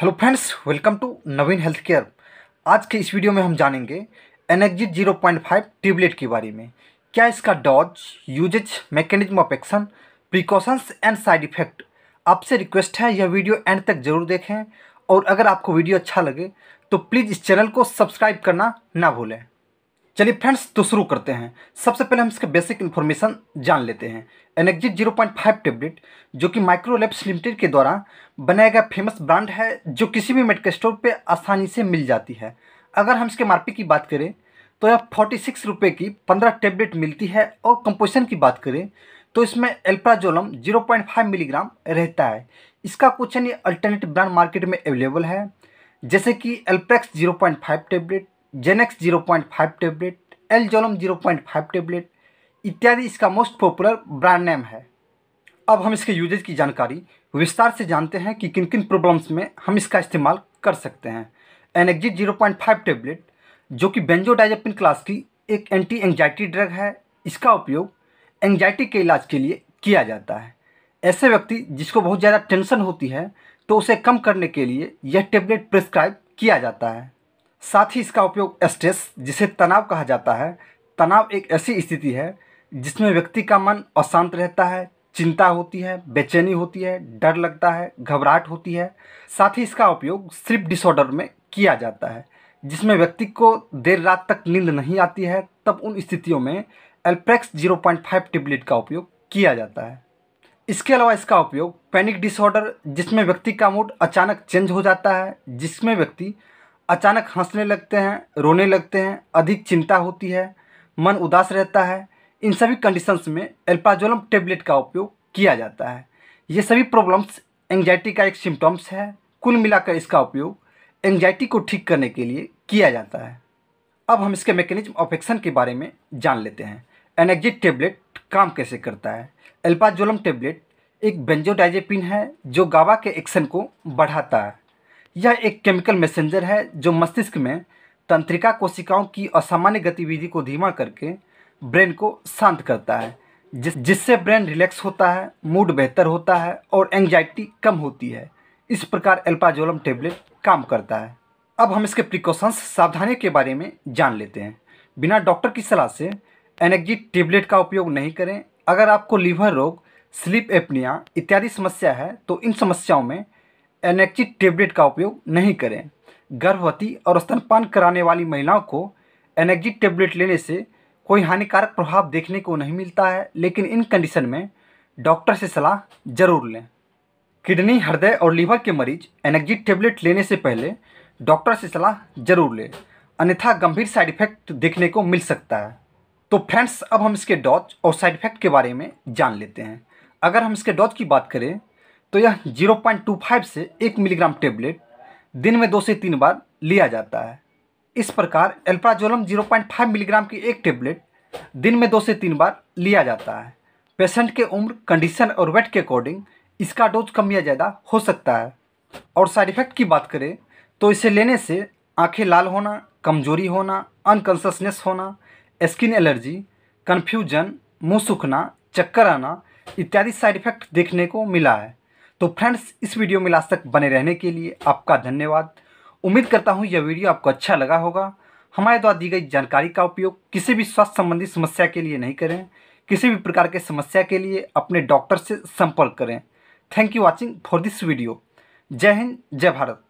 hello friends welcome to Naveen health care आज के इस वीडियो में हम जानेंगे Anxit zero point five tablet के बारे में क्या इसका dose uses mechanism of action precautions and side effect आपसे रिक्वेस्ट है यह वीडियो एंड तक जरूर देखें और अगर आपको वीडियो अच्छा लगे तो प्लीज़ इस चैनल को सब्सक्राइब करना ना भूलें चलिए फ्रेंड्स तो शुरू करते हैं सबसे पहले हम इसका बेसिक इन्फॉर्मेशन जान लेते हैं एनेक्जिट 0.5 टेबलेट जो कि माइक्रो लिमिटेड के द्वारा बनाया गया फेमस ब्रांड है जो किसी भी मेडिकल स्टोर पे आसानी से मिल जाती है अगर हम इसके मार्पी की बात करें तो यह फोर्टी सिक्स रुपये की पंद्रह टेबलेट मिलती है और कंपोजिशन की बात करें तो इसमें alprazolam zero point five milligram रहता है इसका कुछ अन्य अल्टरनेटिव ब्रांड मार्केट में अवेलेबल है जैसे कि Alprax zero point five tablet Zenex zero point five tablet Alzolam zero point five tablet इत्यादि इसका मोस्ट पॉपुलर ब्रांड नेम है अब हम इसके यूजेज की जानकारी विस्तार से जानते हैं कि किन किन प्रॉब्लम्स में हम इसका इस्तेमाल कर सकते हैं Anxit zero point five tablet जो कि बेंजोडाइजेपिन क्लास की एक एंटी एंगजाइटी ड्रग है इसका उपयोग एंगजाइटी के इलाज के लिए किया जाता है ऐसे व्यक्ति जिसको बहुत ज़्यादा टेंशन होती है तो उसे कम करने के लिए यह टेबलेट प्रिस्क्राइब किया जाता है साथ ही इसका उपयोग स्ट्रेस जिसे तनाव कहा जाता है तनाव एक ऐसी स्थिति है जिसमें व्यक्ति का मन अशांत रहता है चिंता होती है बेचैनी होती है डर लगता है घबराहट होती है साथ ही इसका उपयोग स्लिप डिसऑर्डर में किया जाता है जिसमें व्यक्ति को देर रात तक नींद नहीं आती है तब उन स्थितियों में एल्प्रेक्स 0.5 टेबलेट का उपयोग किया जाता है इसके अलावा इसका उपयोग पैनिक डिसऑर्डर जिसमें व्यक्ति का मूड अचानक चेंज हो जाता है जिसमें व्यक्ति अचानक हंसने लगते हैं रोने लगते हैं अधिक चिंता होती है मन उदास रहता है इन सभी कंडीशंस में एल्पाजोलम टेबलेट का उपयोग किया जाता है ये सभी प्रॉब्लम्स एंगजाइटी का एक सिम्टम्स है कुल मिलाकर इसका उपयोग एंगजाइटी को ठीक करने के लिए किया जाता है अब हम इसके मैकेनिज्म ऑफ एक्शन के बारे में जान लेते हैं एनेक्जिट टेबलेट काम कैसे करता है एल्पाजोलम टेबलेट एक बेंजोडाइजेपिन है जो गावा के एक्शन को बढ़ाता है यह एक केमिकल मैसेंजर है जो मस्तिष्क में तंत्रिका कोशिकाओं की असामान्य गतिविधि को धीमा करके ब्रेन को शांत करता है जिस जिससे ब्रेन रिलैक्स होता है मूड बेहतर होता है और एंजाइटी कम होती है इस प्रकार एल्पाजोलम टेबलेट काम करता है अब हम इसके प्रिकॉशंस सावधानी के बारे में जान लेते हैं बिना डॉक्टर की सलाह से एनर्जी टेबलेट का उपयोग नहीं करें अगर आपको लीवर रोग स्लीप एपनिया इत्यादि समस्या है तो इन समस्याओं में एनेक्ची टेबलेट का उपयोग नहीं करें गर्भवती और स्तनपान कराने वाली महिलाओं को एनेक्जी टेबलेट लेने से कोई हानिकारक प्रभाव देखने को नहीं मिलता है लेकिन इन कंडीशन में डॉक्टर से सलाह जरूर लें किडनी हृदय और लीवर के मरीज एनर्जी टेबलेट लेने से पहले डॉक्टर से सलाह जरूर लें अन्यथा गंभीर साइड इफेक्ट देखने को मिल सकता है तो फ्रेंड्स अब हम इसके डॉज और साइड इफेक्ट के बारे में जान लेते हैं अगर हम इसके डॉज की बात करें तो यह 0.25 से 1 मिलीग्राम टेबलेट दिन में दो से तीन बार लिया जाता है इस प्रकार एल्प्राजोलम 0.5 मिलीग्राम की एक टेबलेट दिन में दो से तीन बार लिया जाता है पेशेंट के उम्र कंडीशन और वेट के अकॉर्डिंग इसका डोज कम या ज़्यादा हो सकता है और साइड इफ़ेक्ट की बात करें तो इसे लेने से आंखें लाल होना कमजोरी होना अनकसनेस होना स्किन एलर्जी कन्फ्यूजन मुँह सूखना चक्कर आना इत्यादि साइड इफ़ेक्ट देखने को मिला है तो फ्रेंड्स इस वीडियो में लास्ट तक बने रहने के लिए आपका धन्यवाद उम्मीद करता हूँ यह वीडियो आपको अच्छा लगा होगा हमारे द्वारा दी गई जानकारी का उपयोग किसी भी स्वास्थ्य संबंधी समस्या के लिए नहीं करें किसी भी प्रकार के समस्या के लिए अपने डॉक्टर से संपर्क करें thank you watching for this video जय हिंद जय भारत